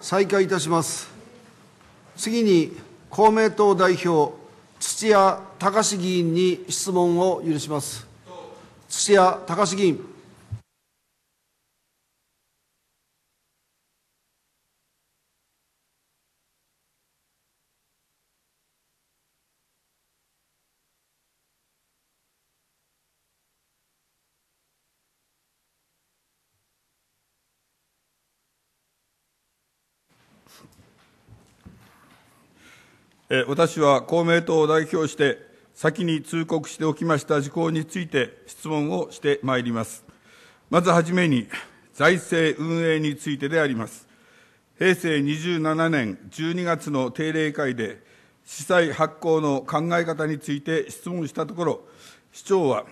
再開いたします次に公明党代表土屋隆議員に質問を許します土屋隆議員私は公明党を代表して、先に通告しておきました事項について質問をしてまいります。まずはじめに、財政運営についてであります。平成27年12月の定例会で、司祭発行の考え方について質問したところ、市長は、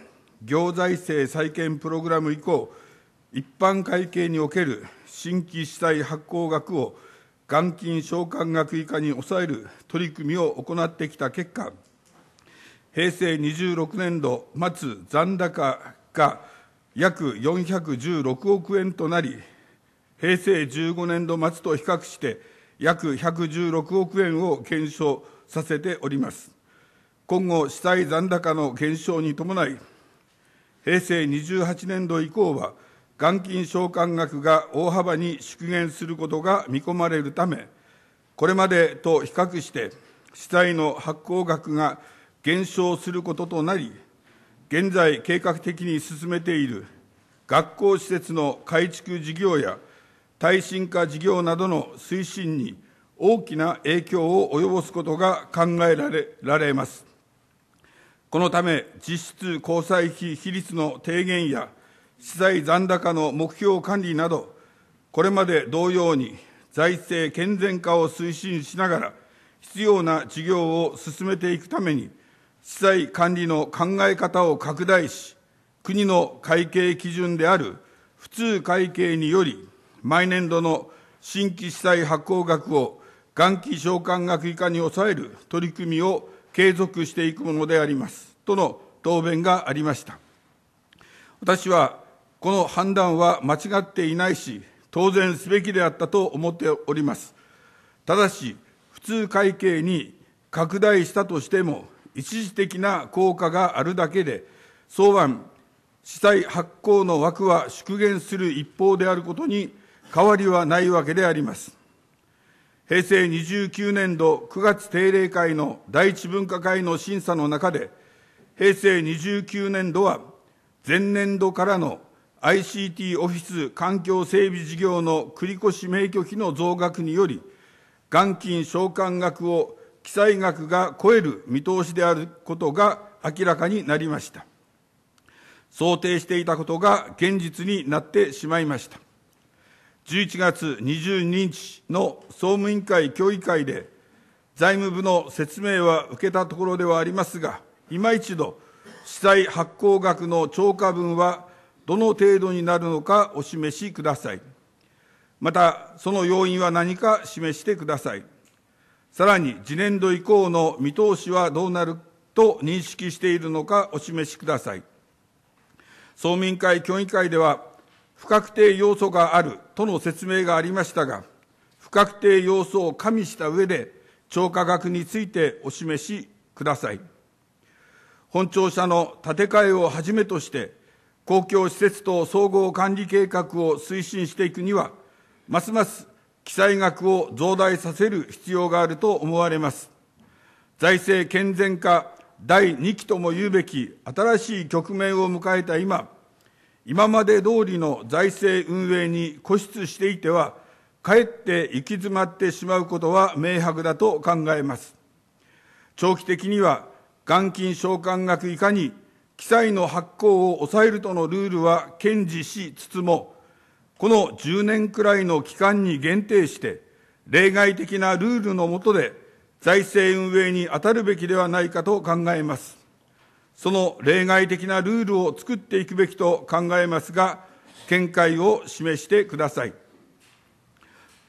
行財政再建プログラム以降、一般会計における新規司祭発行額を眼筋償還学以下に抑える取り組みを行ってきた結果、平成26年度末残高が約416億円となり、平成15年度末と比較して約116億円を減少させております。今後、資体残高の減少に伴い、平成28年度以降は、元金償還額が大幅に縮減することが見込まれるため、これまでと比較して、資材の発行額が減少することとなり、現在計画的に進めている学校施設の改築事業や耐震化事業などの推進に大きな影響を及ぼすことが考えられられます。このため、実質交際費比率の低減や資材残高の目標管理など、これまで同様に財政健全化を推進しながら、必要な事業を進めていくために、資材管理の考え方を拡大し、国の会計基準である普通会計により、毎年度の新規資材発行額を元期償還額以下に抑える取り組みを継続していくものであります。との答弁がありました。私はこの判断は間違っていないし、当然すべきであったと思っております。ただし、普通会計に拡大したとしても、一時的な効果があるだけで、草案、資債発行の枠は縮減する一方であることに変わりはないわけであります。平成29年度9月定例会の第一分科会の審査の中で、平成29年度は前年度からの ICT オフィス環境整備事業の繰越免許費の増額により、元金償還額を記載額が超える見通しであることが明らかになりました。想定していたことが現実になってしまいました。11月22日の総務委員会協議会で、財務部の説明は受けたところではありますが、今一度、資材発行額の超過分はどの程度になるのかお示しください。また、その要因は何か示してください。さらに、次年度以降の見通しはどうなると認識しているのかお示しください。総民会協議会では、不確定要素があるとの説明がありましたが、不確定要素を加味した上で、超価額についてお示しください。本庁舎の建て替えをはじめとして、公共施設等総合管理計画を推進していくには、ますます記載額を増大させる必要があると思われます。財政健全化第2期とも言うべき新しい局面を迎えた今、今まで通りの財政運営に固執していては、かえって行き詰まってしまうことは明白だと考えます。長期的には、元金償還額いかに記載の発行を抑えるとのルールは堅持しつつも、この10年くらいの期間に限定して、例外的なルールの下で財政運営に当たるべきではないかと考えます。その例外的なルールを作っていくべきと考えますが、見解を示してください。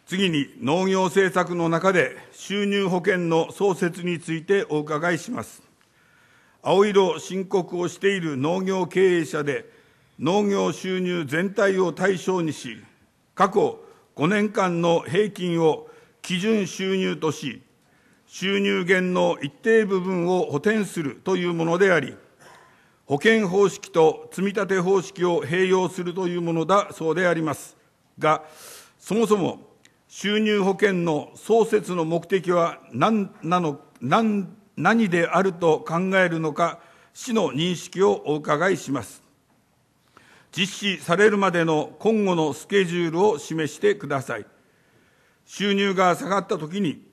次に農業政策の中で収入保険の創設についてお伺いします。青色申告をしている農業経営者で、農業収入全体を対象にし、過去5年間の平均を基準収入とし、収入減の一定部分を補填するというものであり、保険方式と積立方式を併用するというものだそうでありますが、そもそも収入保険の創設の目的は何なの何何であると考えるのか市の認識をお伺いします実施されるまでの今後のスケジュールを示してください収入が下がったときに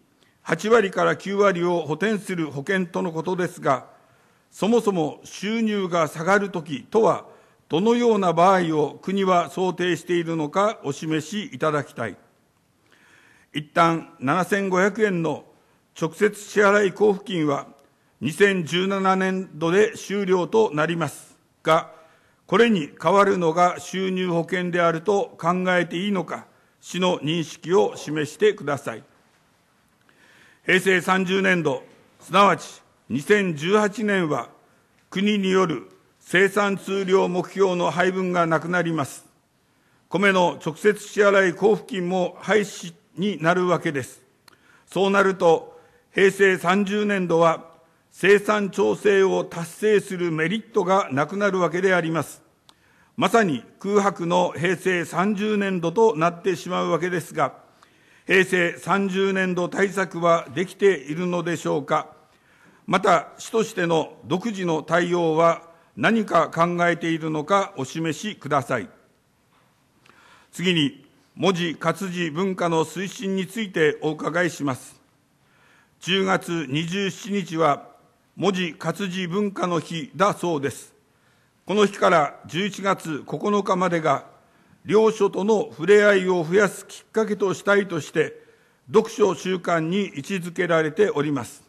8割から9割を補填する保険とのことですがそもそも収入が下がるときとはどのような場合を国は想定しているのかお示しいただきたい一旦7500円の直接支払い交付金は2017年度で終了となりますが、これに変わるのが収入保険であると考えていいのか、市の認識を示してください。平成30年度、すなわち2018年は、国による生産数量目標の配分がなくなります。米の直接支払い交付金も廃止になるわけです。そうなると、平成30年度は生産調整を達成するメリットがなくなるわけであります。まさに空白の平成30年度となってしまうわけですが、平成30年度対策はできているのでしょうか。また、市としての独自の対応は何か考えているのかお示しください。次に、文字活字文化の推進についてお伺いします。10月27日は文字活字文化の日だそうです。この日から11月9日までが、両書との触れ合いを増やすきっかけとしたいとして、読書習慣に位置づけられております。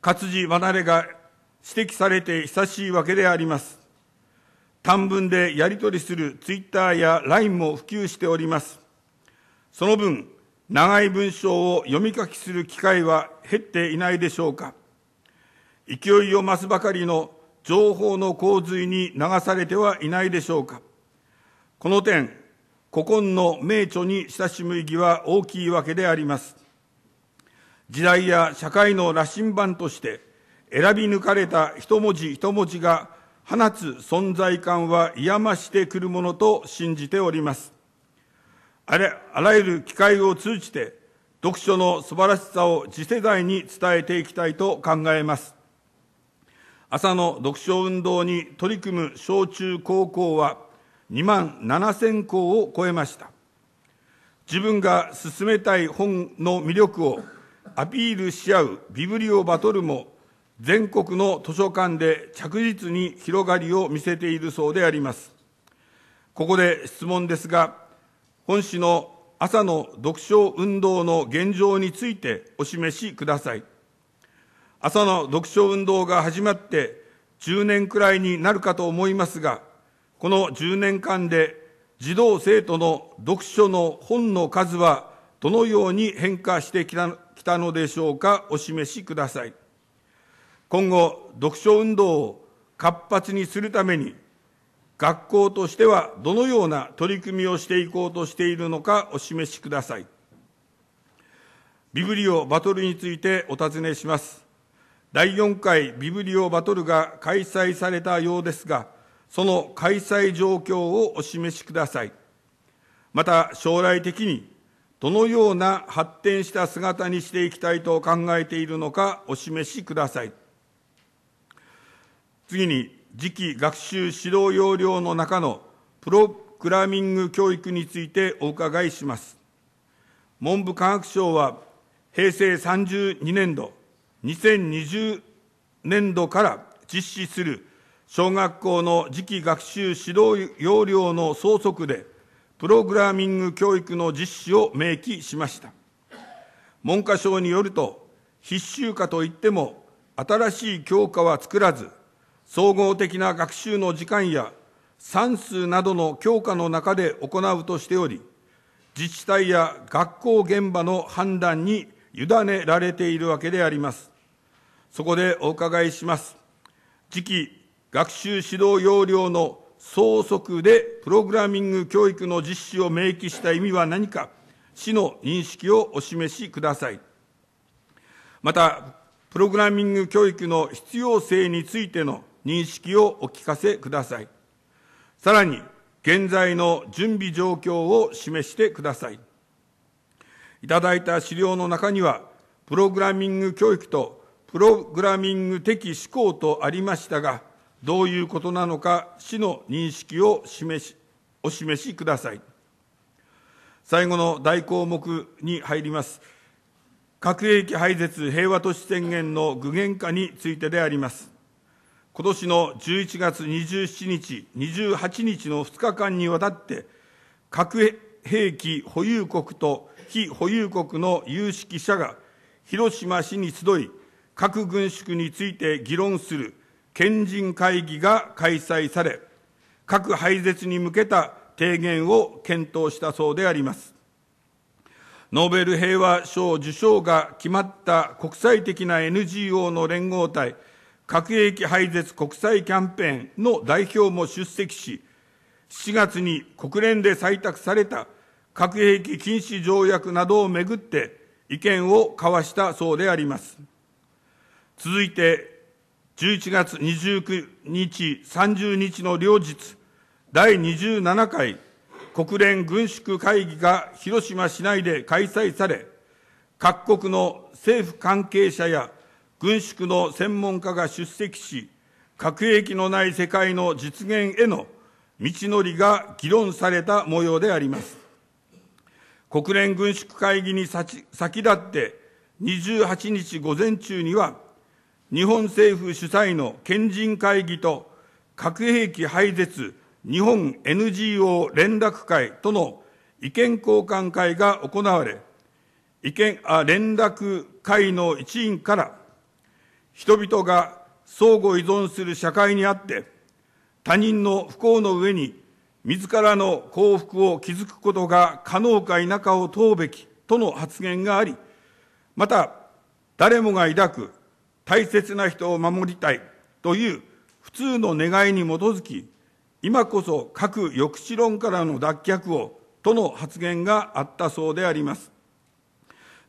活字離れが指摘されて久しいわけであります。短文でやり取りするツイッターや LINE も普及しております。その分、長い文章を読み書きする機会は減っていないでしょうか勢いを増すばかりの情報の洪水に流されてはいないでしょうかこの点、古今の名著に親しむ意義は大きいわけであります。時代や社会の羅針盤として選び抜かれた一文字一文字が放つ存在感は癒ましてくるものと信じております。あれ、あらゆる機会を通じて、読書の素晴らしさを次世代に伝えていきたいと考えます。朝の読書運動に取り組む小中高校は2万7000校を超えました。自分が進めたい本の魅力をアピールし合うビブリオバトルも全国の図書館で着実に広がりを見せているそうであります。ここで質問ですが、本市の朝の読書運動の現状についてお示しください。朝の読書運動が始まって10年くらいになるかと思いますが、この10年間で児童生徒の読書の本の数はどのように変化してきたのでしょうか、お示しください。今後、読書運動を活発にするために、学校としてはどのような取り組みをしていこうとしているのかお示しください。ビブリオバトルについてお尋ねします。第4回ビブリオバトルが開催されたようですが、その開催状況をお示しください。また将来的にどのような発展した姿にしていきたいと考えているのかお示しください。次に次期学習指導要領の中のプログラミング教育についてお伺いします。文部科学省は平成32年度、2020年度から実施する小学校の次期学習指導要領の総則で、プログラミング教育の実施を明記しました。文科省によると、必修化といっても、新しい教科は作らず、総合的な学習の時間や算数などの教科の中で行うとしており、自治体や学校現場の判断に委ねられているわけであります。そこでお伺いします。次期学習指導要領の総則でプログラミング教育の実施を明記した意味は何か、市の認識をお示しください。また、プログラミング教育の必要性についての認識をお聞かせください。さらに、現在の準備状況を示してください。いただいた資料の中には、プログラミング教育とプログラミング的思考とありましたが、どういうことなのか、市の認識を示し、お示しください。最後の大項目に入ります。核兵器廃絶平和都市宣言の具現化についてであります。今年の11月27日、28日の2日間にわたって、核兵器保有国と非保有国の有識者が広島市に集い、核軍縮について議論する賢人会議が開催され、核廃絶に向けた提言を検討したそうであります。ノーベル平和賞受賞が決まった国際的な NGO の連合体、核兵器廃絶国際キャンペーンの代表も出席し、7月に国連で採択された核兵器禁止条約などをめぐって意見を交わしたそうであります。続いて、11月29日、30日の両日、第27回国連軍縮会議が広島市内で開催され、各国の政府関係者や軍縮の専門家が出席し、核兵器のない世界の実現への道のりが議論された模様であります。国連軍縮会議に先立って28日午前中には、日本政府主催の賢人会議と核兵器廃絶日本 NGO 連絡会との意見交換会が行われ、意見あ連絡会の一員から人々が相互依存する社会にあって、他人の不幸の上に自らの幸福を築くことが可能か否かを問うべきとの発言があり、また、誰もが抱く大切な人を守りたいという普通の願いに基づき、今こそ核抑止論からの脱却をとの発言があったそうであります。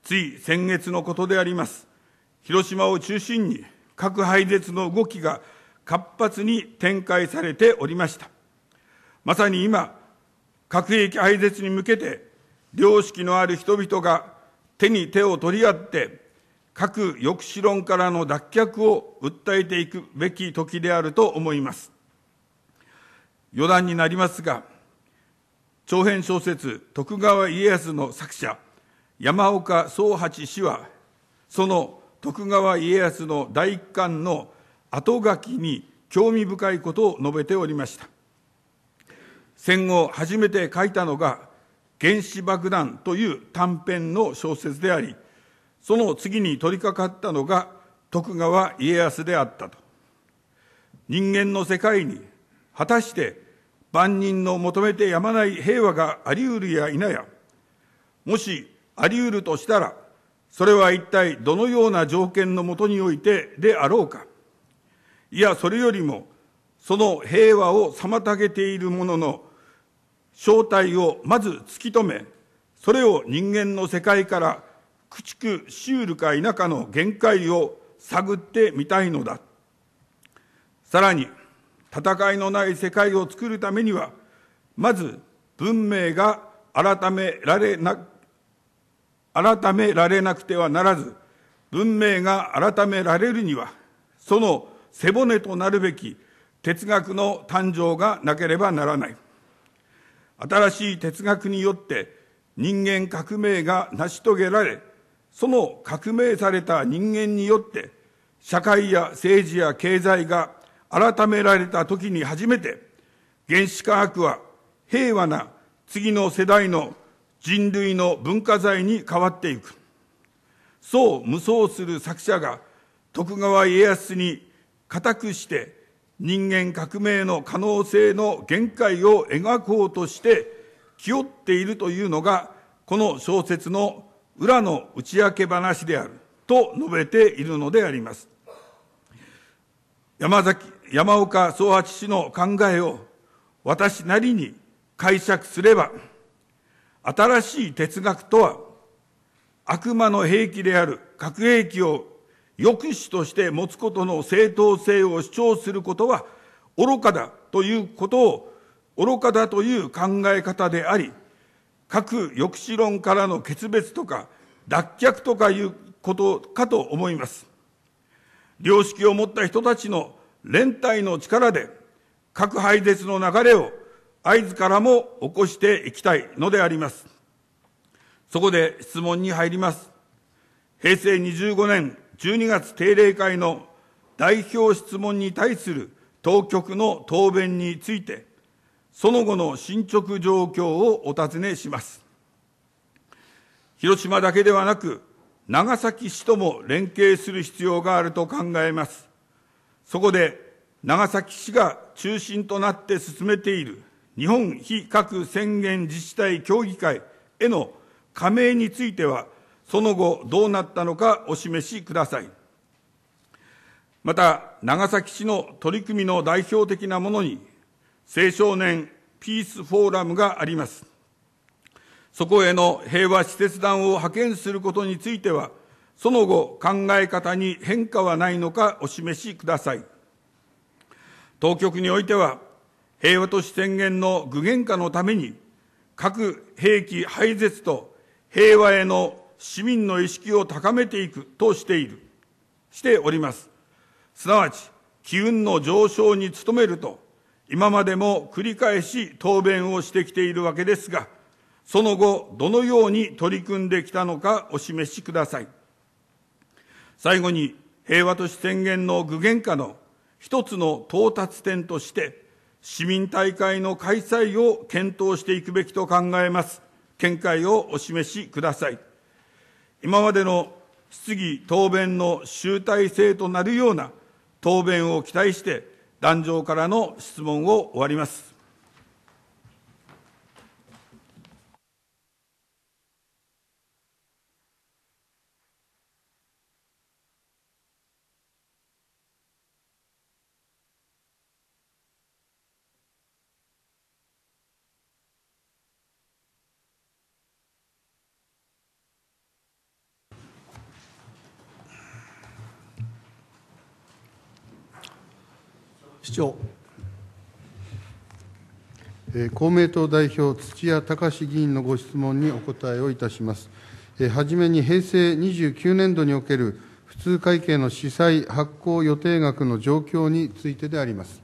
つい先月のことであります。広島を中心に核廃絶の動きが活発に展開されておりました。まさに今、核兵器廃絶に向けて、良識のある人々が手に手を取り合って、核抑止論からの脱却を訴えていくべき時であると思います。余談になりますが、長編小説、徳川家康の作者、山岡宗八氏は、その徳川家康の第一巻の後書きに興味深いことを述べておりました戦後初めて書いたのが「原子爆弾」という短編の小説でありその次に取り掛かったのが徳川家康であったと人間の世界に果たして万人の求めてやまない平和があり得るや否やもしあり得るとしたらそれは一体どのような条件のもとにおいてであろうか。いや、それよりも、その平和を妨げているものの正体をまず突き止め、それを人間の世界から駆逐しうるか否かの限界を探ってみたいのだ。さらに、戦いのない世界を作るためには、まず文明が改められなく改められなくてはならず、文明が改められるには、その背骨となるべき哲学の誕生がなければならない。新しい哲学によって人間革命が成し遂げられ、その革命された人間によって、社会や政治や経済が改められた時に初めて、原子科学は平和な次の世代の人類の文化財に変わっていく。そう無双する作者が徳川家康に固くして人間革命の可能性の限界を描こうとして清っているというのがこの小説の裏の打ち明け話であると述べているのであります。山崎、山岡宗八氏の考えを私なりに解釈すれば、新しい哲学とは、悪魔の兵器である核兵器を抑止として持つことの正当性を主張することは愚かだということを、愚かだという考え方であり、核抑止論からの決別とか脱却とかいうことかと思います。良識を持った人たちの連帯の力で核廃絶の流れを会津からも起こしていきたいのであります。そこで質問に入ります。平成25年12月定例会の代表質問に対する当局の答弁について、その後の進捗状況をお尋ねします。広島だけではなく、長崎市とも連携する必要があると考えます。そこで、長崎市が中心となって進めている日本非核宣言自治体協議会への加盟については、その後どうなったのかお示しください。また、長崎市の取り組みの代表的なものに、青少年ピースフォーラムがあります。そこへの平和施設団を派遣することについては、その後、考え方に変化はないのかお示しください。当局においては、平和都市宣言の具現化のために、核兵器廃絶と平和への市民の意識を高めていくとしている、しております。すなわち、機運の上昇に努めると、今までも繰り返し答弁をしてきているわけですが、その後、どのように取り組んできたのかお示しください。最後に、平和都市宣言の具現化の一つの到達点として、市民大会の開催を検討していくべきと考えます。見解をお示しください。今までの質疑答弁の集大成となるような答弁を期待して、壇上からの質問を終わります。公明党代表、土屋隆議員のご質問にお答えをいたします。えはじめに平成29年度における普通会計の司祭発行予定額の状況についてであります。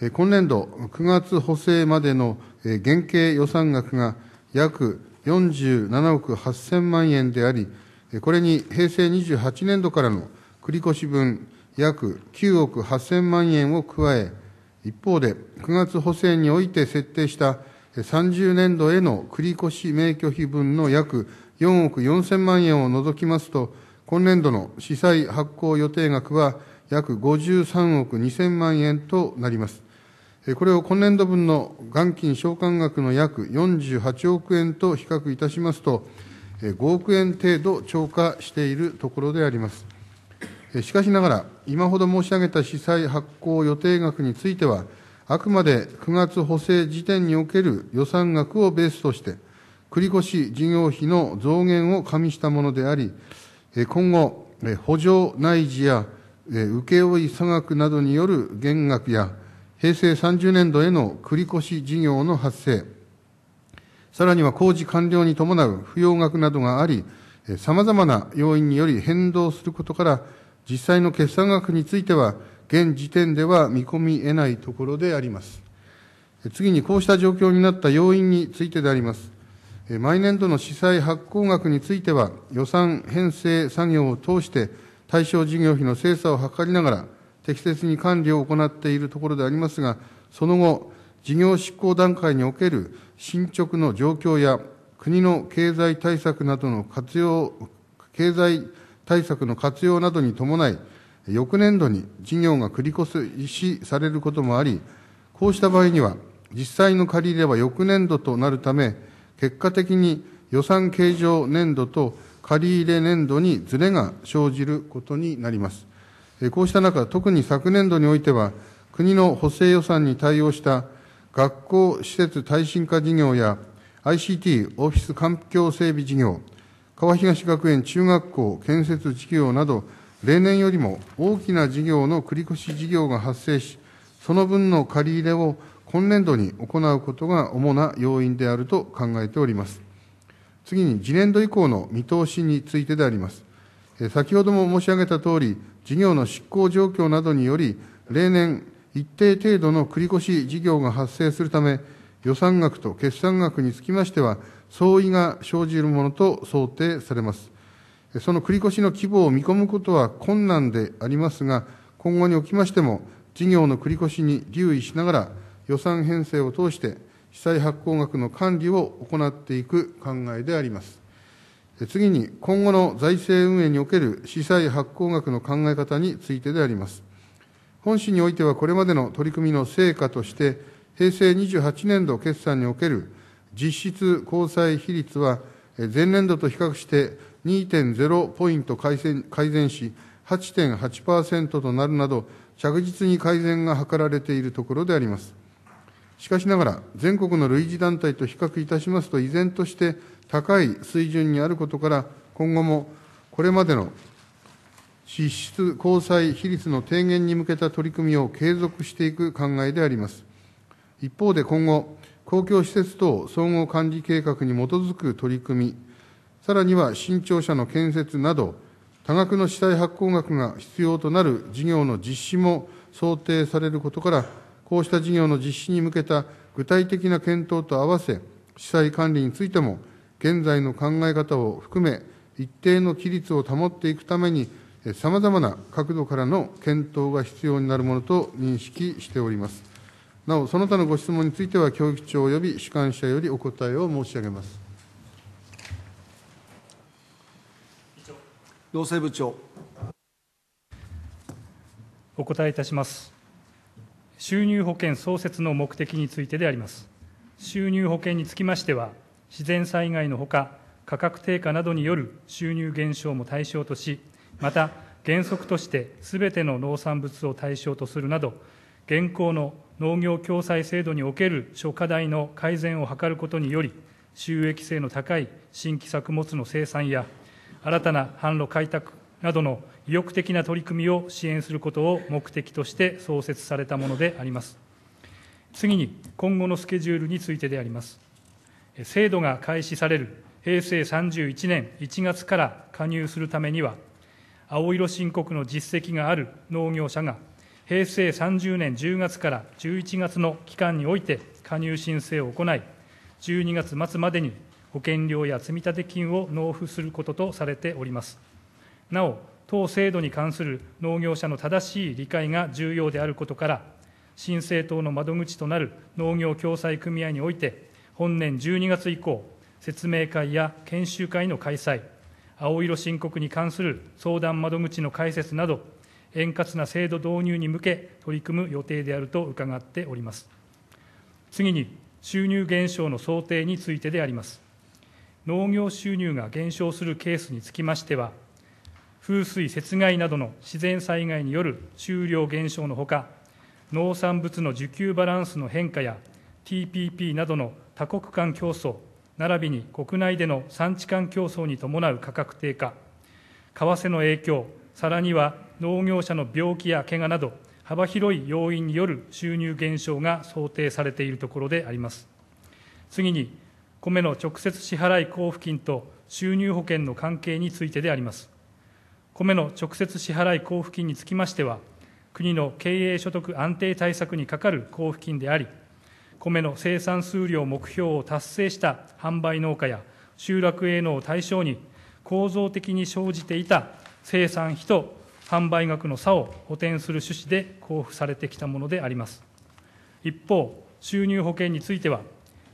え今年度9月補正までの減形予算額が約47億8000万円であり、これに平成28年度からの繰越分約9億8000万円を加え、一方で、9月補正において設定した30年度への繰越免許費分の約4億4000万円を除きますと、今年度の司債発行予定額は約53億2000万円となります。これを今年度分の元金償還額の約48億円と比較いたしますと、5億円程度超過しているところであります。しかしながら、今ほど申し上げた司債発行予定額については、あくまで9月補正時点における予算額をベースとして、繰越事業費の増減を加味したものであり、今後、補助内示や請負差額などによる減額や、平成30年度への繰越事業の発生、さらには工事完了に伴う不要額などがあり、さまざまな要因により変動することから、実際の決算額については、現時点では見込み得ないところであります。次にこうした状況になった要因についてであります。毎年度の資債発行額については、予算編成作業を通して、対象事業費の精査を図りながら、適切に管理を行っているところでありますが、その後、事業執行段階における進捗の状況や、国の経済対策などの活用、経済対策の活用などに伴い、翌年度に事業が繰り越しされることもあり、こうした場合には、実際の借り入れは翌年度となるため、結果的に予算計上年度と借り入れ年度にずれが生じることになります。こうした中、特に昨年度においては、国の補正予算に対応した学校施設耐震化事業や ICT オフィス環境整備事業、川東学園中学校建設事業など、例年よりも大きな事業の繰り越し事業が発生し、その分の借り入れを今年度に行うことが主な要因であると考えております。次に次年度以降の見通しについてであります。先ほども申し上げたとおり、事業の執行状況などにより、例年一定程度の繰り越し事業が発生するため、予算額と決算額につきましては、相違が生じるものと想定されます。その繰越の規模を見込むことは困難でありますが、今後におきましても、事業の繰越しに留意しながら、予算編成を通して、被災発行額の管理を行っていく考えであります。次に、今後の財政運営における被災発行額の考え方についてであります。本市においては、これまでの取り組みの成果として、平成28年度決算における実質交際比率は前年度と比較して2.0ポイント改善し、8.8%となるなど、着実に改善が図られているところであります。しかしながら、全国の類似団体と比較いたしますと、依然として高い水準にあることから、今後もこれまでの支出交際比率の低減に向けた取り組みを継続していく考えであります。一方で今後、公共施設等総合管理計画に基づく取り組み、さらには新庁舎の建設など、多額の資材発行額が必要となる事業の実施も想定されることから、こうした事業の実施に向けた具体的な検討と合わせ、資材管理についても、現在の考え方を含め、一定の規律を保っていくために、さまざまな角度からの検討が必要になるものと認識しております。なお、その他のご質問については、教育長及び主管者よりお答えを申し上げます。農政部長。お答えいたします。収入保険創設の目的についてであります。収入保険につきましては、自然災害のほか、価格低下などによる収入減少も対象とし、また原則としてすべての農産物を対象とするなど、現行の農業共済制度における諸課題の改善を図ることにより、収益性の高い新規作物の生産や、新たな販路開拓などの意欲的な取り組みを支援することを目的として創設されたものであります。次に、今後のスケジュールについてであります。制度が開始される平成31年1月から加入するためには、青色申告の実績がある農業者が平成30年10月から11月の期間において加入申請を行い、12月末までに保険料や積立金を納付することとされております。なお、当制度に関する農業者の正しい理解が重要であることから、申請等の窓口となる農業共済組合において、本年12月以降、説明会や研修会の開催、青色申告に関する相談窓口の開設など、円滑な制度導入に向け、取り組む予定であると伺っております。次に、収入減少の想定についてであります。農業収入が減少するケースにつきましては、風水、雪害などの自然災害による収量減少のほか、農産物の需給バランスの変化や、TPP などの多国間競争、並びに国内での産地間競争に伴う価格低下、為替の影響、さらには農業者の病気やけがなど、幅広い要因による収入減少が想定されているところであります。次に、米の直接支払い交付金と収入保険の関係についてであります。米の直接支払い交付金につきましては、国の経営所得安定対策に係る交付金であり、米の生産数量目標を達成した販売農家や集落営農を対象に、構造的に生じていた生産費と販売額の差を補填する趣旨で交付されてきたものであります一方収入保険については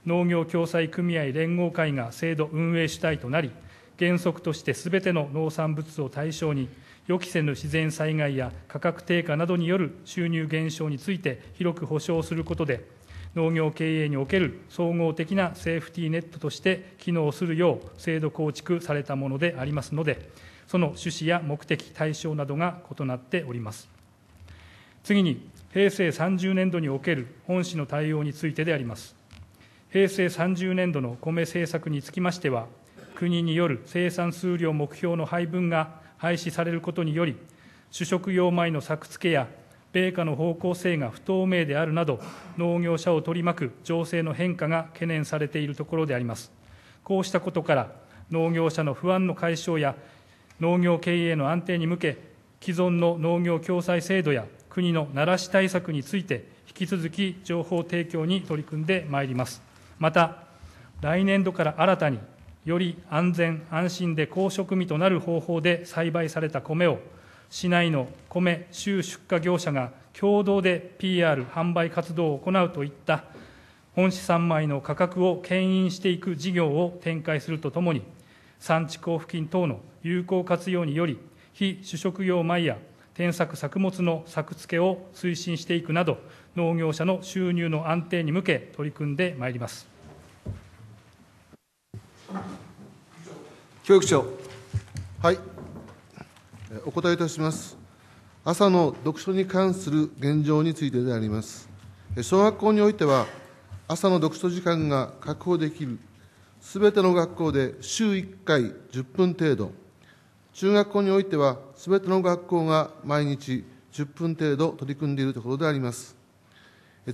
農業共済組合連合会が制度運営主体となり原則としてすべての農産物を対象に予期せぬ自然災害や価格低下などによる収入減少について広く保障することで農業経営における総合的なセーフティーネットとして機能するよう制度構築されたものでありますのでその趣旨や目的、対象などが異なっております。次に、平成30年度における本市の対応についてであります。平成30年度の米政策につきましては、国による生産数量目標の配分が廃止されることにより、主食用米の作付けや米価の方向性が不透明であるなど、農業者を取り巻く情勢の変化が懸念されているところであります。こうしたことから、農業者の不安の解消や農業経営の安定に向け既存の農業共済制度や国のならし対策について引き続き情報提供に取り組んでまいりますまた来年度から新たにより安全安心で高食味となる方法で栽培された米を市内の米州出荷業者が共同で PR 販売活動を行うといった本市産米の価格を牽引していく事業を展開するとともに産地交付金等の有効活用により、非主食用米や添削作物の作付けを推進していくなど、農業者の収入の安定に向け、取り組んでまいります。教育長。はい。お答えいたします。朝の読書に関する現状についてであります。小学校においては、朝の読書時間が確保できるすべての学校で週1回10分程度、中学校においては、すべての学校が毎日10分程度取り組んでいるところであります。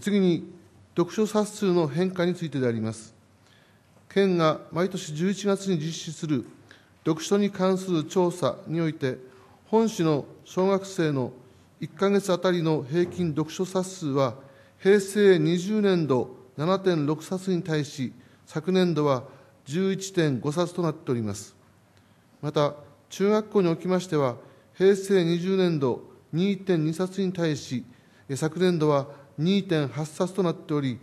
次に、読書冊数の変化についてであります。県が毎年11月に実施する読書に関する調査において、本市の小学生の1か月あたりの平均読書冊数は、平成20年度7.6冊に対し、昨年度は11.5冊となっております。また、中学校におきましては、平成20年度2.2冊に対し、昨年度は2.8冊となっており、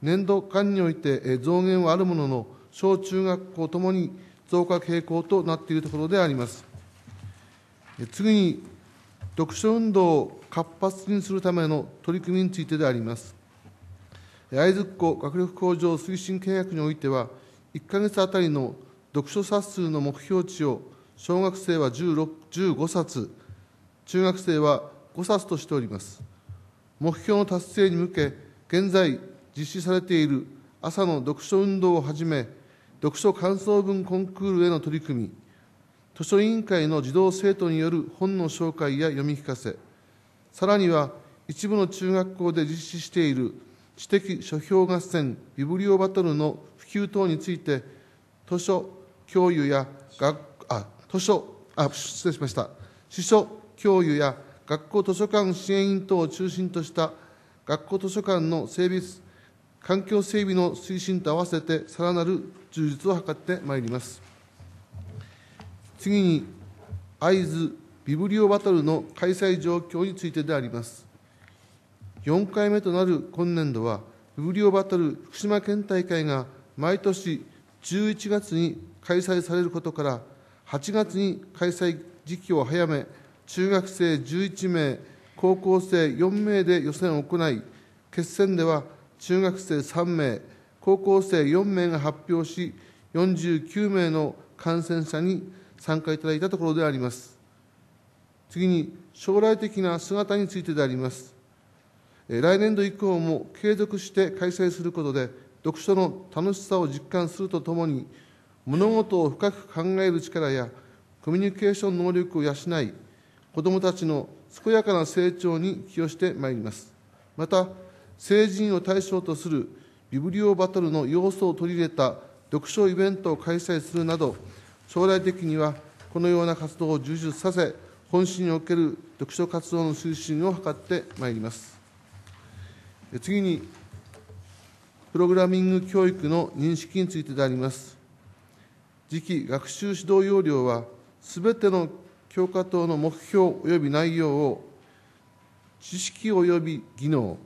年度間において増減はあるものの、小中学校ともに増加傾向となっているところであります。次に、読書運動を活発にするための取り組みについてであります。会津校学力向上推進契約においては、1か月あたりの読書冊数の目標値を小学生は16 15冊中学生は5冊としております目標の達成に向け現在実施されている朝の読書運動をはじめ読書感想文コンクールへの取り組み図書委員会の児童生徒による本の紹介や読み聞かせさらには一部の中学校で実施している知的書評合戦ビブリオバトルの普及等について図書教諭や学図書、あ、失礼しました。司書、教諭や学校図書館支援員等を中心とした学校図書館の整備、環境整備の推進と合わせてさらなる充実を図ってまいります。次に、会津ビブリオバトルの開催状況についてであります。4回目となる今年度は、ビブリオバトル福島県大会が毎年11月に開催されることから、8月に開催時期を早め、中学生11名、高校生4名で予選を行い、決戦では中学生3名、高校生4名が発表し、49名の感染者に参加いただいたところであります。次に、将来的な姿についてであります。来年度以降も継続して開催することで、読書の楽しさを実感するとともに、物事を深く考える力やコミュニケーション能力を養い子どもたちの健やかな成長に寄与してまいりますまた成人を対象とするビブリオバトルの要素を取り入れた読書イベントを開催するなど将来的にはこのような活動を充実させ本市における読書活動の推進を図ってまいります次にプログラミング教育の認識についてであります次期学習指導要領は、すべての教科等の目標及び内容を、知識及び技能、思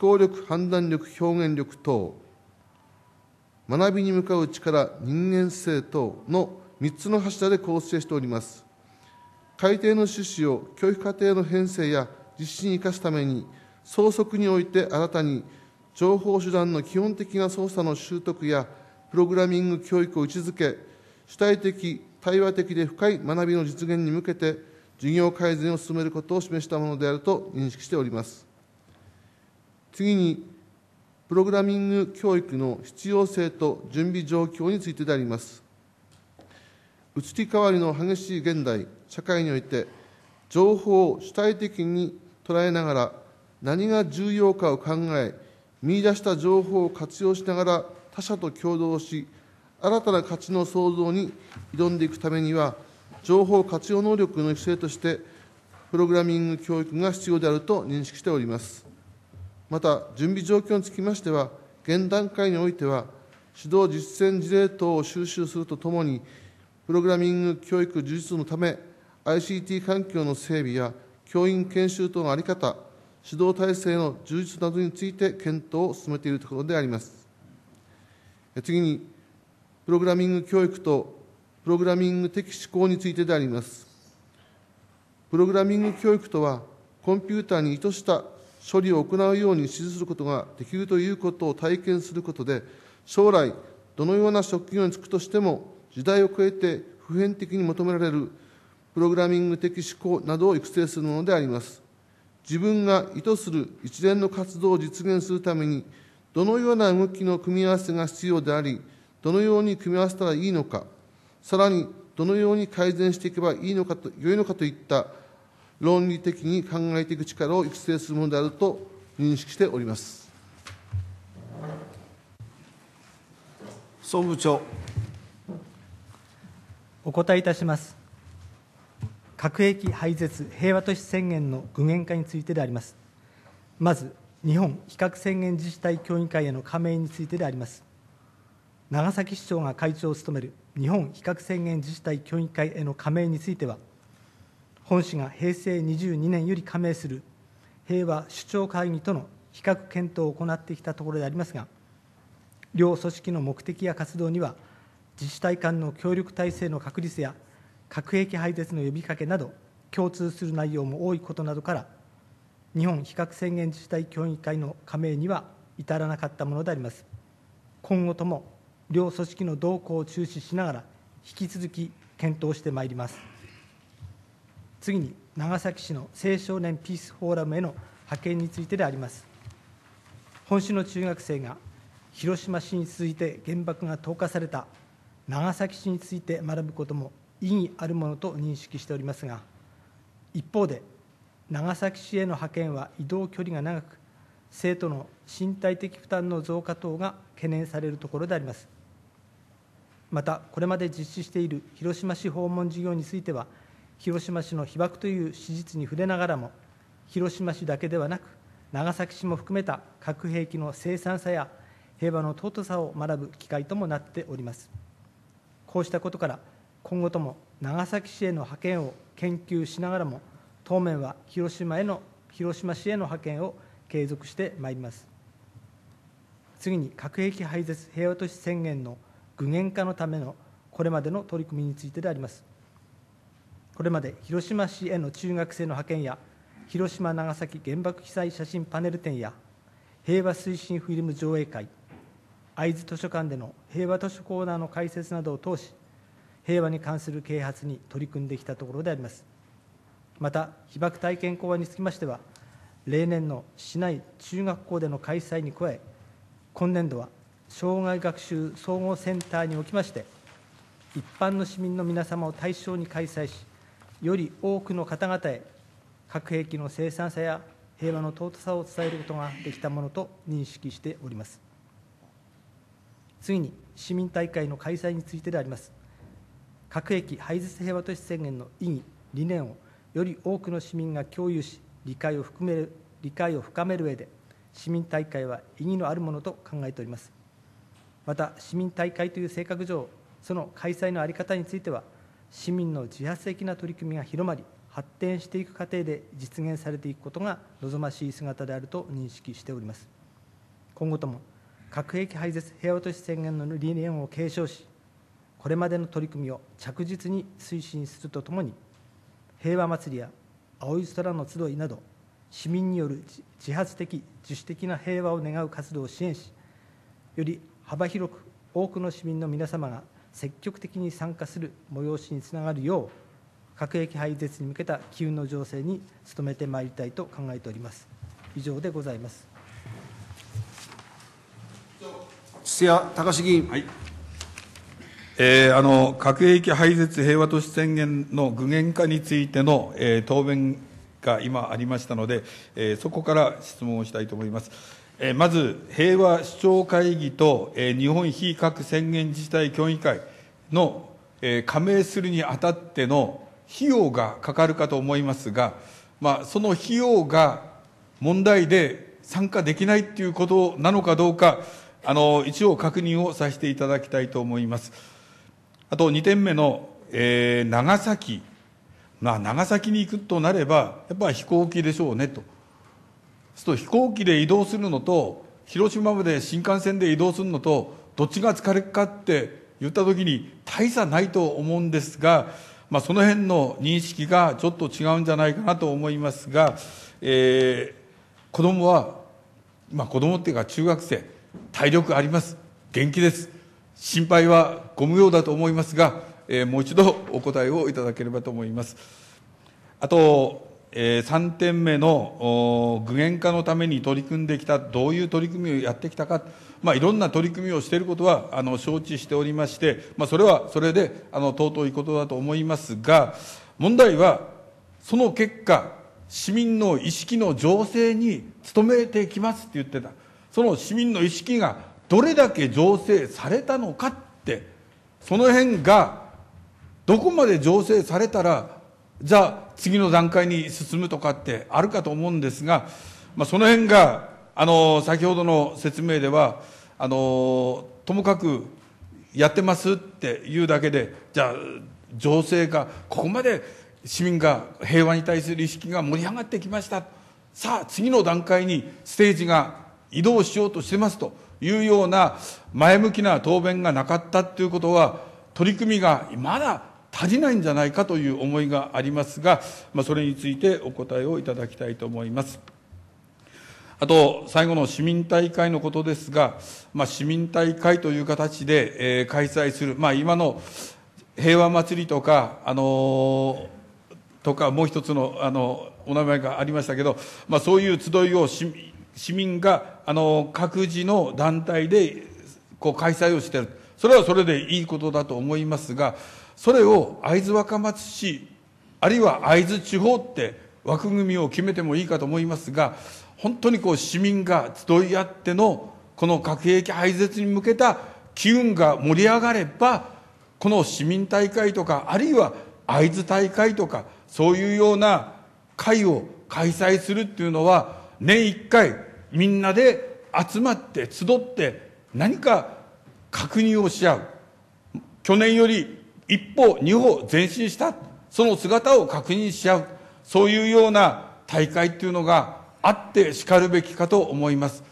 考力、判断力、表現力等、学びに向かう力、人間性等の3つの柱で構成しております。改定の趣旨を教育課程の編成や実施に生かすために、早則において新たに情報手段の基本的な操作の習得やプログラミング教育を位置づけ、主体的、対話的で深い学びの実現に向けて、事業改善を進めることを示したものであると認識しております。次に、プログラミング教育の必要性と準備状況についてであります。移り変わりの激しい現代、社会において、情報を主体的に捉えながら、何が重要かを考え、見出した情報を活用しながら、他者と共同し、新たな価値の創造に挑んでいくためには、情報活用能力の育成として、プログラミング教育が必要であると認識しております。また、準備状況につきましては、現段階においては、指導実践事例等を収集するとともに、プログラミング教育充実のため、ICT 環境の整備や教員研修等の在り方、指導体制の充実などについて検討を進めているところであります。次に、プログラミング教育とプログラミング的思考についてであります。プログラミング教育とは、コンピューターに意図した処理を行うように指示することができるということを体験することで、将来、どのような職業に就くとしても、時代を超えて普遍的に求められるプログラミング的思考などを育成するものであります。自分が意図する一連の活動を実現するために、どのような動きの組み合わせが必要であり、どのように組み合わせたらいいのか、さらにどのように改善していけばいいのかと、良いのかといった論理的に考えていく力を育成するものであると認識しております。総務長。お答えいたします。核兵器廃絶平和都市宣言の具現化についてであります。まず、日本非核宣言自治体協議会への加盟についてであります長崎市長が会長を務める日本非核宣言自治体協議会への加盟については本市が平成22年より加盟する平和首長会議との比較検討を行ってきたところでありますが両組織の目的や活動には自治体間の協力体制の確立や核兵器廃絶の呼びかけなど共通する内容も多いことなどから日本非核宣言自治体協議会の加盟には至らなかったものであります今後とも両組織の動向を注視しながら引き続き検討してまいります次に長崎市の青少年ピースフォーラムへの派遣についてであります本州の中学生が広島市に続いて原爆が投下された長崎市について学ぶことも意義あるものと認識しておりますが一方で長崎市への派遣は移動距離が長く生徒の身体的負担の増加等が懸念されるところでありますまたこれまで実施している広島市訪問事業については広島市の被爆という史実に触れながらも広島市だけではなく長崎市も含めた核兵器の生産さや平和の尊さを学ぶ機会ともなっておりますこうしたことから今後とも長崎市への派遣を研究しながらも当面は広島への広島市への派遣を継続してまいります次に核兵器廃絶平和都市宣言の具現化のためのこれまでの取り組みについてでありますこれまで広島市への中学生の派遣や広島長崎原爆被災写真パネル展や平和推進フィルム上映会会津図書館での平和図書コーナーの開設などを通し平和に関する啓発に取り組んできたところでありますまた、被爆体験講話につきましては、例年の市内中学校での開催に加え、今年度は障害学習総合センターにおきまして、一般の市民の皆様を対象に開催し、より多くの方々へ核兵器の生産さや平和の尊さを伝えることができたものと認識しております。次に、市民大会の開催についてであります。核兵器廃絶平和都市宣言の意義、理念をより多くの市民が共有し理解を含める理解を深める上で市民大会は意義のあるものと考えておりますまた市民大会という性格上その開催の在り方については市民の自発的な取り組みが広まり発展していく過程で実現されていくことが望ましい姿であると認識しております今後とも核兵器廃絶平和都市宣言の理念を継承しこれまでの取り組みを着実に推進するとともに平和祭りや青い空の集いなど市民による自発的自主的な平和を願う活動を支援しより幅広く多くの市民の皆様が積極的に参加する催しにつながるよう核兵器廃絶に向けた機運の情勢に努めてまいりたいと考えております以上でございます土屋隆議員、はいえー、あの核兵器廃絶平和都市宣言の具現化についての、えー、答弁が今ありましたので、えー、そこから質問をしたいと思います。えー、まず、平和首長会議と、えー、日本非核宣言自治体協議会の、えー、加盟するにあたっての費用がかかるかと思いますが、まあ、その費用が問題で参加できないということなのかどうか、あの一応確認をさせていただきたいと思います。あと2点目の、えー、長崎、まあ、長崎に行くとなればやっぱり飛行機でしょうねとすると飛行機で移動するのと広島まで新幹線で移動するのとどっちが疲れるかって言った時に大差ないと思うんですが、まあ、その辺の認識がちょっと違うんじゃないかなと思いますが、えー、子供は、まあ、子供っていうか中学生体力あります元気です心配はご無用だと思いますが、えー、もう一度お答えをいただければと思います。あと、えー、3点目の具現化のために取り組んできた、どういう取り組みをやってきたか、まあ、いろんな取り組みをしていることはあの承知しておりまして、まあ、それはそれであの尊いことだと思いますが、問題は、その結果、市民の意識の醸成に努めてきますって言ってた、その市民の意識がどれだけ醸成されたのかってその辺がどこまで醸成されたらじゃあ次の段階に進むとかってあるかと思うんですが、まあ、その辺があの先ほどの説明ではあのともかくやってますっていうだけでじゃあ情勢がここまで市民が平和に対する意識が盛り上がってきましたさあ次の段階にステージが移動しようとしてますというような前向きな答弁がなかったっていうことは、取り組みがまだ足りないんじゃないかという思いがありますが、まあ、それについてお答えをいただきたいと思います。あと、最後の市民大会のことですが、まあ、市民大会という形で、えー、開催する、まあ、今の平和祭りとか、あのー、とか、もう一つの、あの、お名前がありましたけど、まあ、そういう集いを市民、市民が、あの、各自の団体で、こう、開催をしている。それはそれでいいことだと思いますが、それを会津若松市、あるいは会津地方って枠組みを決めてもいいかと思いますが、本当にこう、市民が集い合っての、この核兵器廃絶に向けた機運が盛り上がれば、この市民大会とか、あるいは会津大会とか、そういうような会を開催するっていうのは、年1回みんなで集まって集って何か確認をし合う去年より一歩二歩前進したその姿を確認し合うそういうような大会っていうのがあってしかるべきかと思います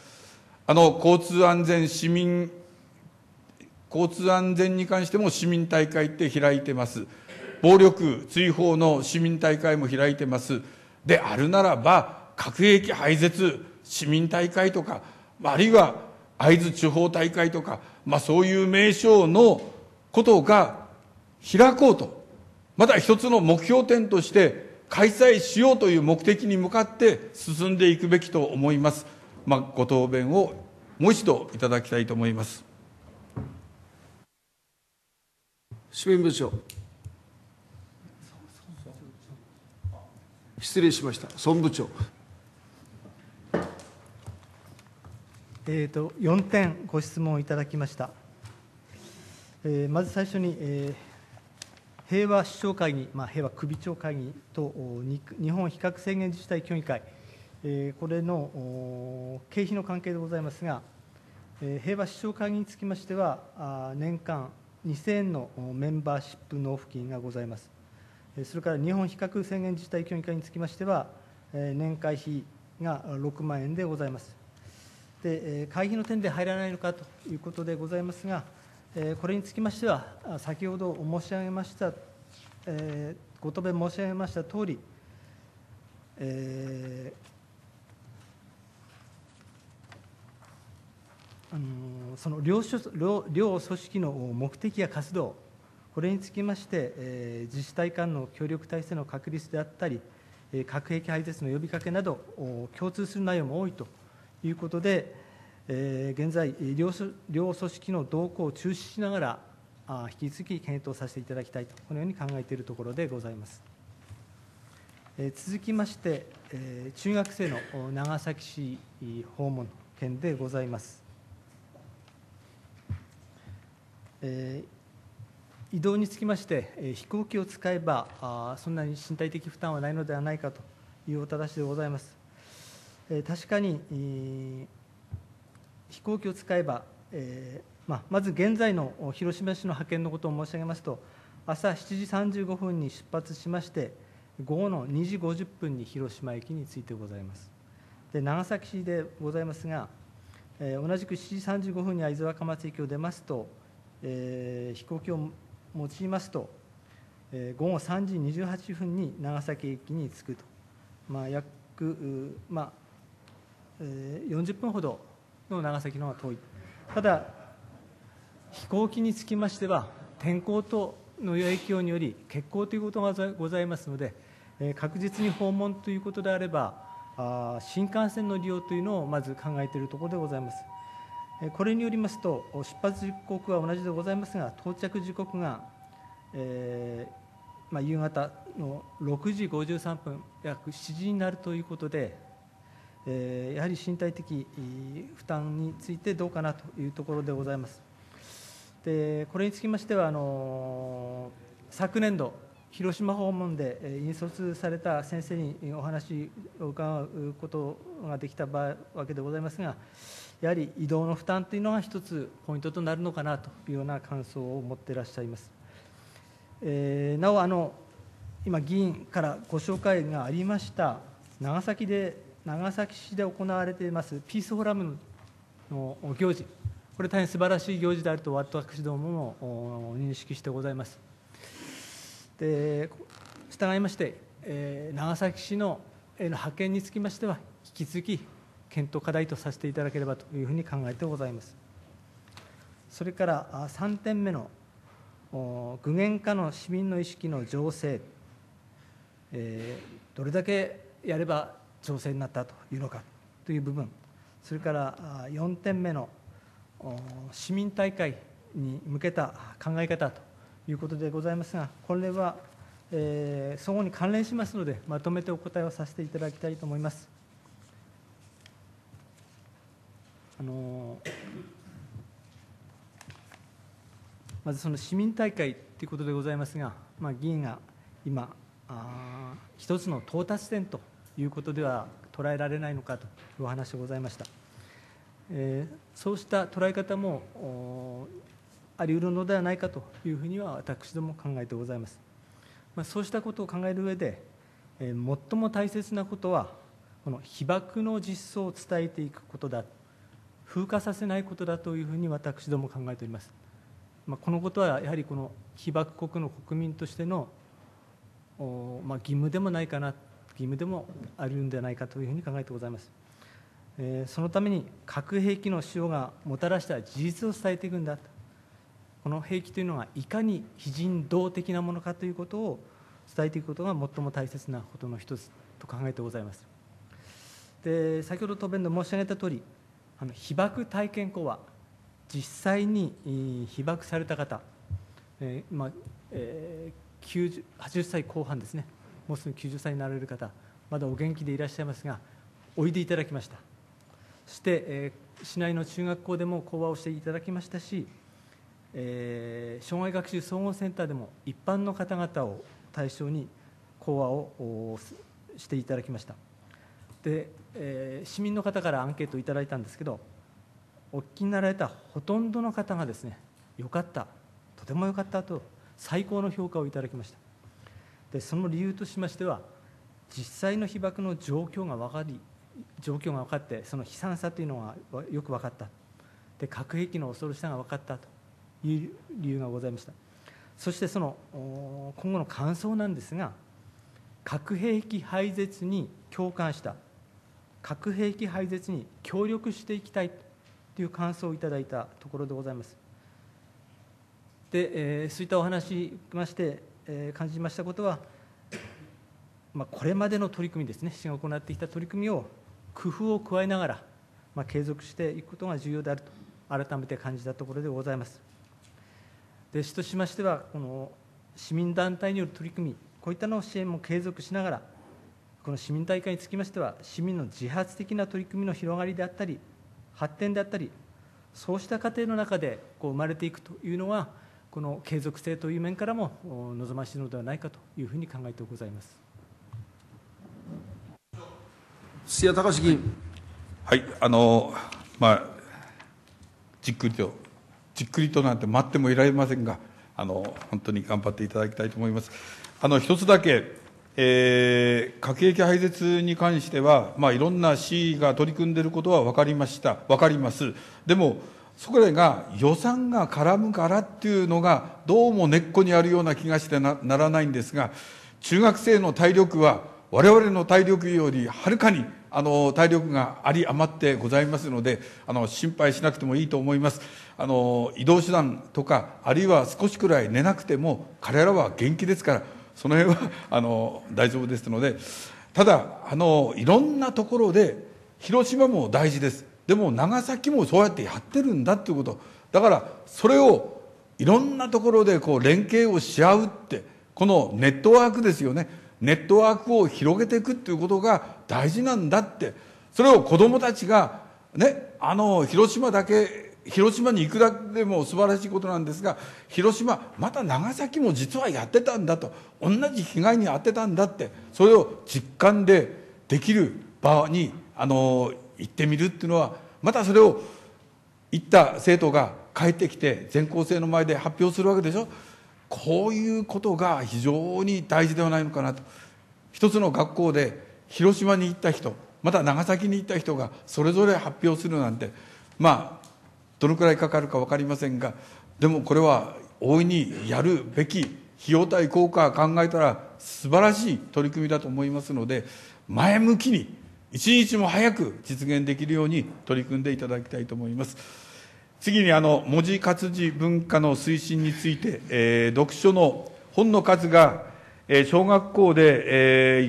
あの交通安全市民交通安全に関しても市民大会って開いてます暴力追放の市民大会も開いてますであるならば核兵器廃絶市民大会とか、あるいは会津地方大会とか、まあ、そういう名称のことが開こうと、また一つの目標点として開催しようという目的に向かって進んでいくべきと思います。まあ、ご答弁をもう一度いただきたいと思います。市民部長失礼しました、務部長。えーと、4点ご質問いただきました、えー、まず最初に、えー、平和首長会議、まあ、平和首長会議と日本非核制限自治体協議会、えー、これの経費の関係でございますが、えー、平和首長会議につきましてはあ年間2000円のメンバーシップ納付金がございますそれから日本非核制限自治体協議会につきましては年会費が6万円でございますで会費の点で入らないのかということでございますが、これにつきましては、先ほど申し上げました、ご答弁申し上げましたとおり、えあのその両両両組織の目的や活動、これにつきまして、え自治体間の協力体制の確立であったり、核兵器廃絶の呼びかけなど、共通する内容も多いと。いうことで、え現在両、両組織の動向を注視しながら、引き続き検討させていただきたいと、このように考えているところでございます。続きまして、中学生の長崎市訪問の件でございます。移動につきまして、飛行機を使えば、そんなに身体的負担はないのではないかというお正しでございます。確かに飛行機を使えば、えままず現在の広島市の派遣のことを申し上げますと、朝7時35分に出発しまして、午後の2時50分に広島駅に着いてございます。で長崎市でございますが、え同じく7時35分に会津若松駅を出ますと、えー、飛行機を用いますと、えー、午後3時28分に長崎駅に着くと、まあ約まあ、40分ほどの長崎の方が遠いただ飛行機につきましては天候との影響により欠航ということがございますので確実に訪問ということであれば新幹線の利用というのをまず考えているところでございますこれによりますと出発時刻は同じでございますが到着時刻が、えーまあ、夕方の6時53分約7時になるということでやはり身体的負担についてどうかなというところでございます。でこれにつきましてはあの昨年度広島訪問で引率された先生にお話を伺うことができたわけでございますがやはり移動の負担というのが一つポイントとなるのかなというような感想を持っていらっしゃいます。えー、なおあの今議員からご紹介がありました長崎で長崎市で行われていますピースフォーラムの行事、これ、大変素晴らしい行事であると私どもも認識してございます。で従いまして、え長崎市のへの派遣につきましては、引き続き検討課題とさせていただければというふうに考えてございます。それから3点目の具現化の市民の意識の醸成、えどれだけやれば調整になったというのかという部分、それから4点目の市民大会に向けた考え方ということでございますが、これは、えー、相互に関連しますので、まとめてお答えをさせていただきたいと思います。あのまずその市民大会ということでございますが、まあ、議員が今あ、一つの到達点ということでは捉えられないのかというお話でございました、えー、そうした捉え方もあり得るのではないかというふうには私ども考えてございます、まあ、そうしたことを考える上で、えー、最も大切なことはこの被爆の実相を伝えていくことだ風化させないことだというふうに私ども考えております、まあ、このことはやはりこの被爆国の国民としてのおまあ、義務でもないかな義務でもあるんではないかというふうに考えてございます。そのために核兵器の使用がもたらした事実を伝えていくんだとこの兵器というのがいかに非人道的なものかということを伝えていくことが最も大切なことの一つと考えてございますで先ほど答弁で申し上げたとおりあの被爆体験後は実際に被爆された方、えーまあえー、80歳後半ですねもうすぐ90歳になられる方まだお元気でいらっしゃいますがおいでいただきましたそして、えー、市内の中学校でも講話をしていただきましたし、えー、障害学習総合センターでも一般の方々を対象に講話をしていただきましたで、えー、市民の方からアンケートをいただいたんですけどお聞きになられたほとんどの方がですねよかったとてもよかったと最高の評価をいただきましたでその理由としましては実際の被爆の状況が分かり状況が分かってその悲惨さというのがよく分かったで核兵器の恐ろしさが分かったという理由がございましたそしてその今後の感想なんですが核兵器廃絶に共感した核兵器廃絶に協力していきたいという感想をいただいたところでございますで、えー、そういったお話しまして感じましたことは、まあ、これまでの取り組みですね、市が行ってきた取り組みを工夫を加えながら、まあ、継続していくことが重要であると、改めて感じたところでございます。で市としましては、この市民団体による取り組み、こういったの支援も継続しながら、この市民大会につきましては、市民の自発的な取り組みの広がりであったり、発展であったり、そうした過程の中でこう生まれていくというのは、この継続性という面からも望ましいのではないかというふうに考えてございます土屋隆議員。はい、あの、まあ、じっくりと、じっくりとなんて待ってもいられませんが、あの本当に頑張っていただきたいと思います。あの一つだけえー、核兵器廃絶に関しては、まあ、いろんな市が取り組んでいることは分かりました、分かります、でも、それが予算が絡むからっていうのがどうも根っこにあるような気がしてなならないんですが中学生の体力は我々の体力よりはるかにあの体力があり余ってございますのであの心配しなくてもいいと思いますあの移動手段とかあるいは少しくらい寝なくても彼らは元気ですからその辺は あの大丈夫ですのでただあのいろんなところで広島も大事ですでも長崎もそうやってやってるんだっていうことだからそれをいろんなところでこう連携をし合うってこのネットワークですよねネットワークを広げていくっていうことが大事なんだってそれを子どもたちがねあの広島だけ広島に行くだけでも素晴らしいことなんですが広島また長崎も実はやってたんだと同じ被害に遭ってたんだってそれを実感でできる場にあの行ってみるっていうのはまたそれを行った生徒が帰ってきて全校生の前で発表するわけでしょこういうことが非常に大事ではないのかなと一つの学校で広島に行った人また長崎に行った人がそれぞれ発表するなんてまあどのくらいかかるか分かりませんがでもこれは大いにやるべき費用対効果を考えたら素晴らしい取り組みだと思いますので前向きに一日も早く実現できるように取り組んでいただきたいと思います。次にあの文字活字文化の推進について、えー、読書の本の数が、えー、小学校で、えー、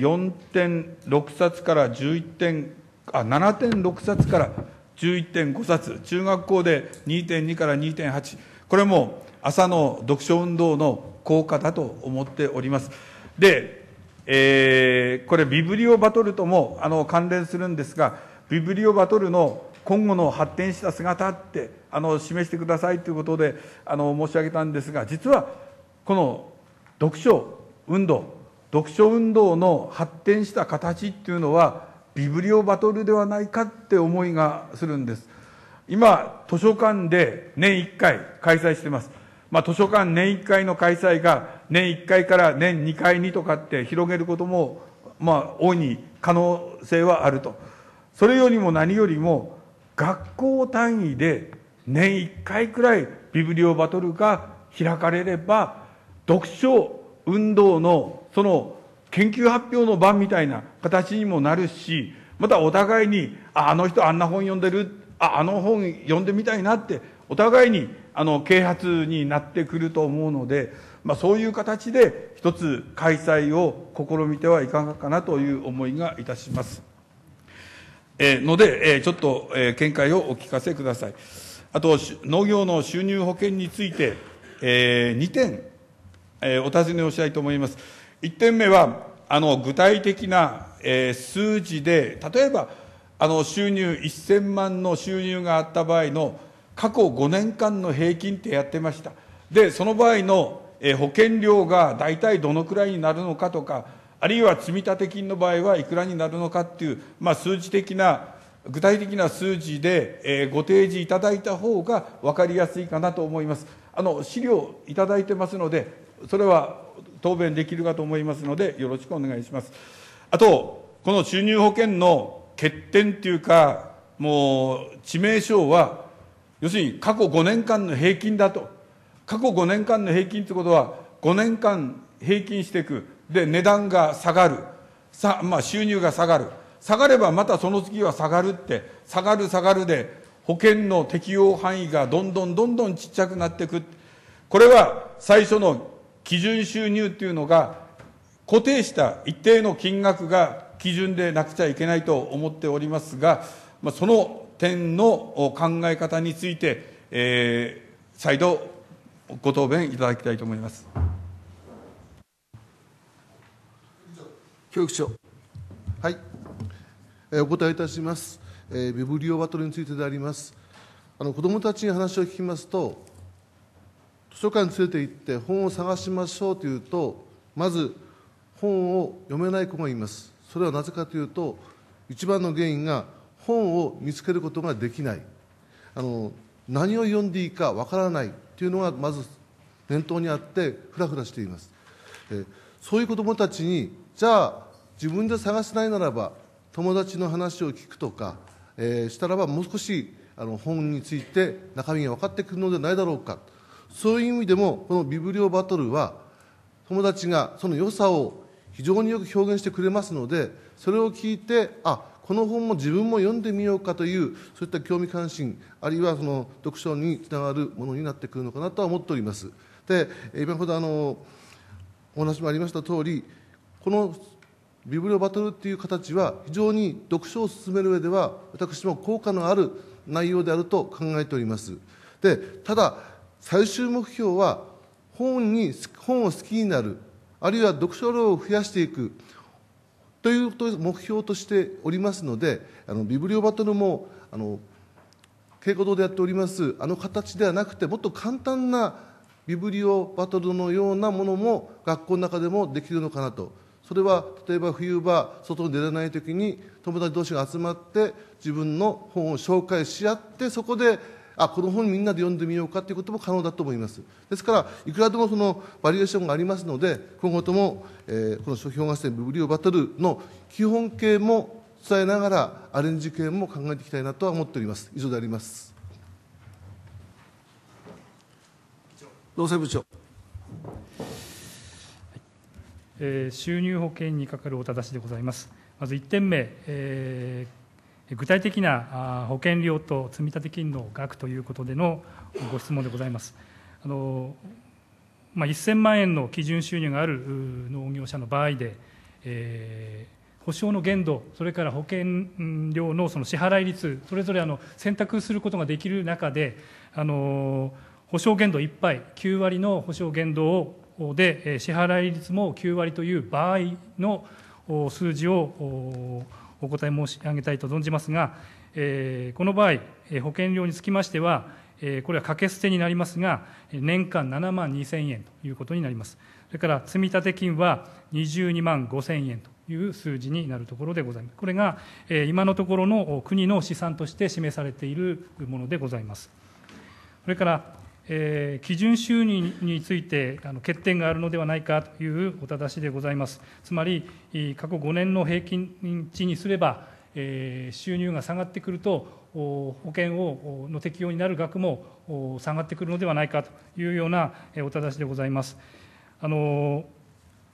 4.6冊から11点あ7.6冊から11.5冊中学校で2.2から2.8これも朝の読書運動の効果だと思っておりますでえー、これビブリオバトルともあの関連するんですがビブリオバトルの今後の発展した姿ってあの示してくださいということであの申し上げたんですが実はこの読書運動読書運動の発展した形っていうのはビブリオバトルではないかって思いがするんです今図書館で年1回開催してます、まあ、図書館年1回の開催が年1回から年2回にとかって広げることも、まあ、大いに可能性はあると。それよりも何よりも、学校単位で年1回くらいビブリオバトルが開かれれば、読書運動のその研究発表の場みたいな形にもなるし、またお互いに、あ、あの人あんな本読んでる、あ、あの本読んでみたいなって、お互いに、あの、啓発になってくると思うので、まあ、そういう形で一つ開催を試みてはいかがかなという思いがいたします。えー、ので、えー、ちょっと、えー、見解をお聞かせください。あと、農業の収入保険について、えー、2点、えー、お尋ねをしたいと思います。1点目は、あの、具体的な、えー、数字で、例えば、あの、収入1000万の収入があった場合の、過去5年間の平均ってやってました。で、その場合のえ保険料が大体どのくらいになるのかとか、あるいは積立金の場合はいくらになるのかっていう、まあ、数字的な、具体的な数字で、えご提示いただいた方が分かりやすいかなと思います。あの資料いただいてますので、それは答弁できるかと思いますので、よろしくお願いします。あと、この収入保険の欠点というか、もう致命傷は、要するに過去5年間の平均だと過去5年間の平均ってことは5年間平均していくで値段が下がるさ、まあ、収入が下がる下がればまたその次は下がるって下がる下がるで保険の適用範囲がどんどんどんどんちっちゃくなっていくこれは最初の基準収入っていうのが固定した一定の金額が基準でなくちゃいけないと思っておりますが、まあ、その点の考え方について、えー、再度ご答弁いただきたいと思います。教育長。はい。えお答えいたします。えビブリオバトルについてであります。あの子どもたちに話を聞きますと、図書館に連れて行って本を探しましょうというと、まず本を読めない子がいます。それはなぜかというと、一番の原因が本を見つけることができない。あの何を読んでいいかわからないというのがまず念頭にあってふらふらしています、えー、そういう子どもたちにじゃあ自分で探せないならば友達の話を聞くとか、えー、したらばもう少しあの本について中身が分かってくるのではないだろうかそういう意味でもこのビブリオバトルは友達がその良さを非常によく表現してくれますのでそれを聞いてあこの本も自分も読んでみようかというそういった興味関心あるいはその読書につながるものになってくるのかなとは思っておりますで今ほどあのお話もありました通りこのビブリオバトルっていう形は非常に読書を進める上では私も効果のある内容であると考えておりますでただ最終目標は本に本を好きになるあるいは読書量を増やしていくということを目標としておりますので、あのビブリオバトルもあの稽古堂でやっておりますあの形ではなくてもっと簡単なビブリオバトルのようなものも学校の中でもできるのかなとそれは例えば冬場外に出れない時に友達同士が集まって自分の本を紹介し合ってそこであこの本みんなで読んでみようかということも可能だと思いますですからいくらでもそのバリエーションがありますので今後とも、えー、この書評合戦ブリオバトルの基本形も伝えながらアレンジ系も考えていきたいなとは思っております以上であります農政部長、え収入保険にかかるお正しでございますまず1点目、えー具体的な保険料と積立金の額ということでのご質問でございます。あのまあ、1000万円の基準収入がある農業者の場合で、えー、保証の限度、それから保険料のその支払い率、それぞれあの選択することができる中で、あの保証限度いっぱい、9割の保証限度をで支払い率も9割という場合の数字をお答え申し上げたいと存じますが、えー、この場合、保険料につきましては、えこれは掛け捨てになりますが、年間7万2000円ということになります。それから積立金は22万5000円という数字になるところでございます。これが、え今のところの国の試算として示されているものでございます。それからえー、基準収入についてあの欠点があるのではないかというお正しでございます。つまり、過去5年の平均値にすれば、えー、収入が下がってくると、保険をの適用になる額も下がってくるのではないかというようなお正しでございます。あの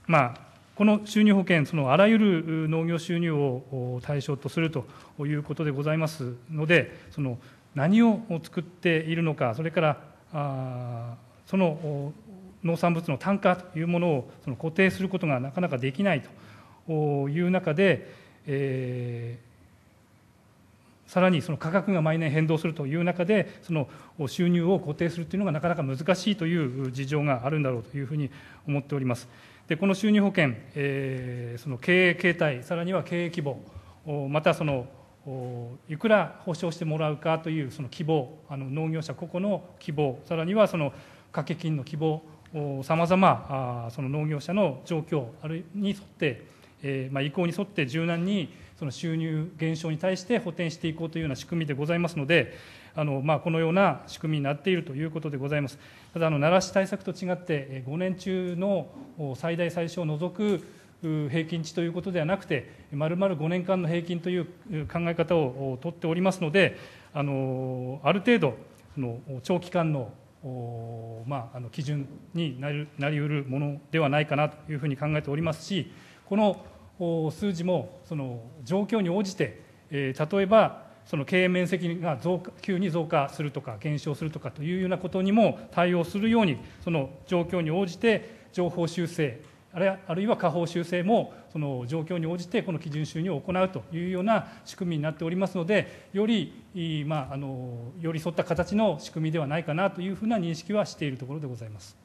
まあこの収入保険、そのあらゆる農業収入を対象とするということでございますので、その何を作っているのか、それからその農産物の単価というものをその固定することがなかなかできないという中で、えー、さらにその価格が毎年変動するという中でその収入を固定するというのがなかなか難しいという事情があるんだろうというふうに思っております。でこの収入保険、えー、その経営形態さらには経営規模またそのいくら保証してもらうかというその希望あの農業者個々の希望さらにはその掛け金の希望さまざまその農業者の状況あるに沿って、えーまあ、意向に沿って柔軟にその収入減少に対して補填していこうというような仕組みでございますのであの、まあ、このような仕組みになっているということでございますただあの奈良市対策と違って5年中の最大最小を除く平均値ということではなくて、まるまる5年間の平均という考え方を取っておりますので、ある程度、長期間の基準になりうるものではないかなというふうに考えておりますし、この数字も状況に応じて、例えば経営面積が急に増加するとか、減少するとかというようなことにも対応するように、その状況に応じて情報修正あるいは下方修正もその状況に応じてこの基準収入を行うというような仕組みになっておりますので、より、まあ、あの寄り添った形の仕組みではないかなというふうな認識はしているところでございます。